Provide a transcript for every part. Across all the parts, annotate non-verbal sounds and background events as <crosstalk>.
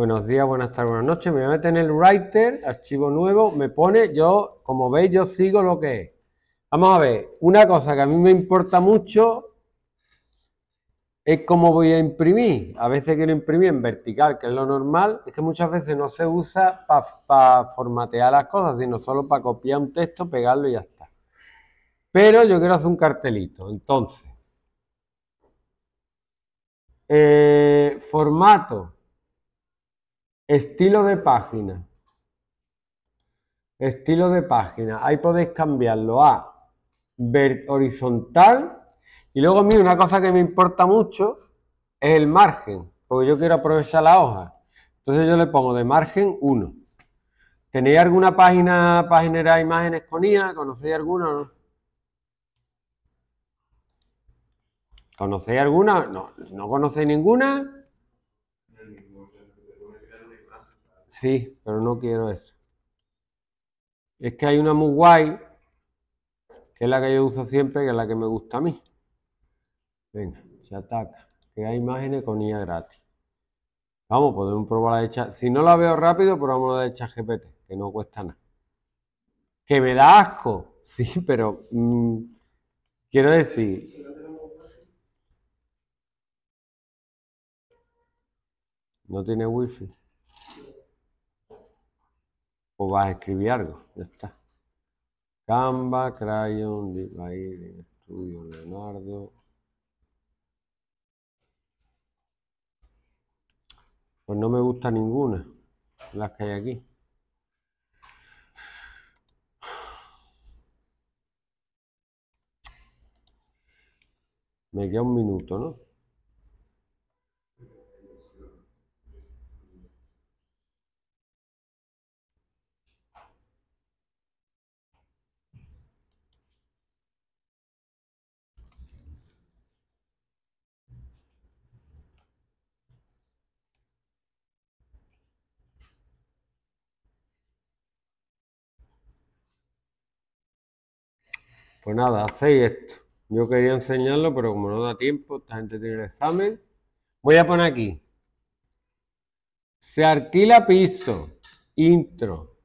Buenos días, buenas tardes, buenas noches. Me voy a meter en el writer, archivo nuevo, me pone, yo, como veis, yo sigo lo que es. Vamos a ver, una cosa que a mí me importa mucho es cómo voy a imprimir. A veces quiero imprimir en vertical, que es lo normal. Es que muchas veces no se usa para formatear las cosas, sino solo para copiar un texto, pegarlo y ya está. Pero yo quiero hacer un cartelito, entonces. Eh, formato. Estilo de página. Estilo de página. Ahí podéis cambiarlo a horizontal. Y luego mira una cosa que me importa mucho es el margen, porque yo quiero aprovechar la hoja. Entonces yo le pongo de margen 1. ¿Tenéis alguna página, página de imágenes con IA? ¿Conocéis alguna o no? ¿Conocéis alguna? No, ¿no conocéis ninguna? Sí, pero no quiero eso. Es que hay una muy guay, que es la que yo uso siempre, que es la que me gusta a mí. Venga, se ataca. hay imágenes con IA gratis. Vamos, podemos probar la hecha. Si no la veo rápido, probamos la de GPT que no cuesta nada. Que me da asco. <laughs> Sí, pero mm, quiero decir. No tiene wifi vas a escribir algo. Ya está. Canva, Crayon, en Estudio, Leonardo. Pues no me gusta ninguna las que hay aquí. Me queda un minuto, ¿no? Pues nada, hacéis esto. Yo quería enseñarlo, pero como no da tiempo, esta gente tiene el examen. Voy a poner aquí. Se alquila piso. Intro.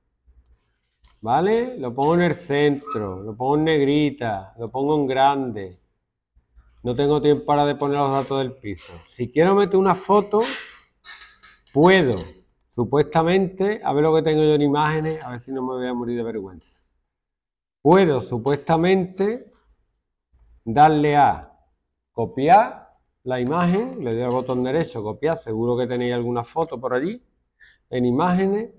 ¿Vale? Lo pongo en el centro, lo pongo en negrita, lo pongo en grande. No tengo tiempo para deponer poner los datos del piso. Si quiero meter una foto, puedo. Supuestamente, a ver lo que tengo yo en imágenes, a ver si no me voy a morir de vergüenza puedo supuestamente darle a copiar la imagen, le doy al botón derecho copiar, seguro que tenéis alguna foto por allí, en imágenes,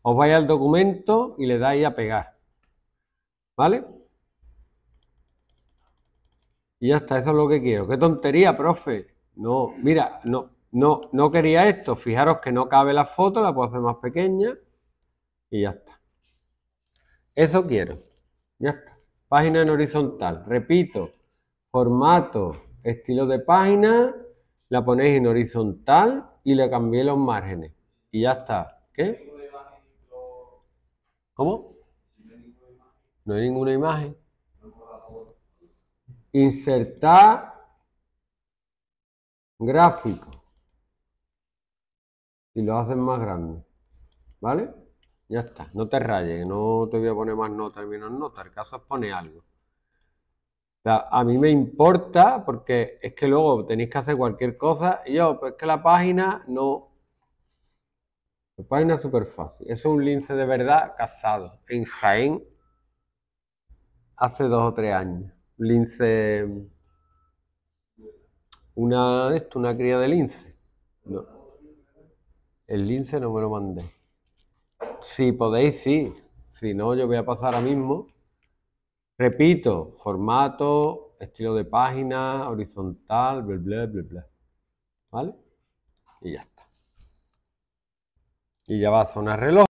os vais al documento y le dais a pegar, ¿vale? Y ya está, eso es lo que quiero. ¡Qué tontería, profe! No, mira, no, no, no quería esto. Fijaros que no cabe la foto, la puedo hacer más pequeña y ya está. Eso quiero. Ya está. Página en horizontal. Repito, formato, estilo de página, la ponéis en horizontal y le cambié los márgenes. Y ya está. ¿Qué? ¿Cómo? No hay ninguna imagen. Insertar gráfico. Y lo hacen más grande. ¿Vale? Ya está, no te rayes, no te voy a poner más notas y menos nota. El caso pone algo. a mí me importa porque es que luego tenéis que hacer cualquier cosa. Y yo, pues que la página no. La página es súper fácil. es un lince de verdad cazado en Jaén hace dos o tres años. Lince. Una, esto, una cría de lince. No. El lince no me lo mandé. Si podéis, sí. Si no, yo voy a pasar ahora mismo. Repito, formato, estilo de página, horizontal, bla, bla, bla, bla. ¿Vale? Y ya está. Y ya va a sonar reloj.